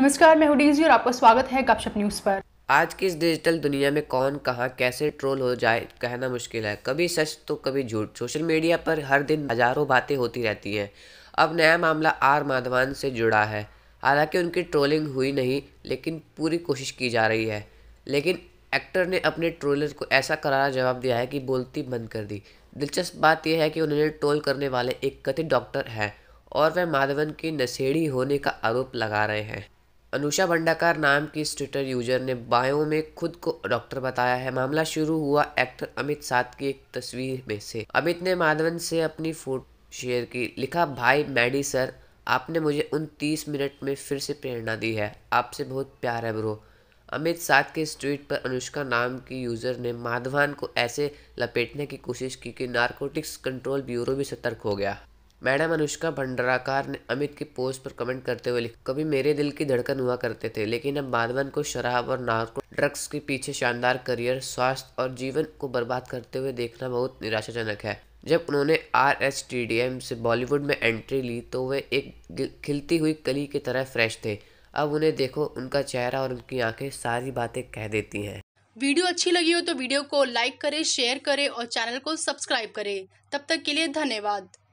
नमस्कार मैं हुडीजी और आपका स्वागत है गपशप न्यूज़ पर आज की इस डिजिटल दुनिया में कौन कहाँ कैसे ट्रोल हो जाए कहना मुश्किल है कभी सच तो कभी झूठ सोशल मीडिया पर हर दिन हजारों बातें होती रहती हैं अब नया मामला आर माधवान से जुड़ा है हालांकि उनकी ट्रोलिंग हुई नहीं लेकिन पूरी कोशिश की जा रही है लेकिन एक्टर ने अपने ट्रोलर को ऐसा करारा जवाब दिया है कि बोलती बंद कर दी दिलचस्प बात यह है कि उन्होंने ट्रोल करने वाले एक कथित डॉक्टर हैं और वह माधवन की नशेड़ी होने का आरोप लगा रहे हैं अनुषा भंडाकार नाम की इस ट्विटर यूजर ने बायो में खुद को डॉक्टर बताया है मामला शुरू हुआ एक्टर अमित सात की एक तस्वीर में से अमित ने माधवन से अपनी फोटो शेयर की लिखा भाई मैडी सर आपने मुझे उन तीस मिनट में फिर से प्रेरणा दी है आपसे बहुत प्यार है ब्रो अमित सात के इस ट्वीट पर अनुष्का नाम की यूज़र ने माधवान को ऐसे लपेटने की कोशिश की कि नारकोटिक्स कंट्रोल ब्यूरो भी सतर्क हो गया मैडम अनुष्का भंडाराकार ने अमित की पोस्ट पर कमेंट करते हुए लिखा कभी मेरे दिल की धड़कन हुआ करते थे लेकिन अब माधवन को शराब और नार्को ड्रग्स के पीछे शानदार करियर स्वास्थ्य और जीवन को बर्बाद करते हुए देखना बहुत निराशाजनक है जब उन्होंने R S T D M से बॉलीवुड में एंट्री ली तो वे एक खिलती हुई कली की तरह फ्रेश थे अब उन्हें देखो उनका चेहरा और उनकी आंखें सारी बातें कह देती हैं वीडियो अच्छी लगी हो तो वीडियो को लाइक करें शेयर करें और चैनल को सब्सक्राइब करें तब तक के लिए धन्यवाद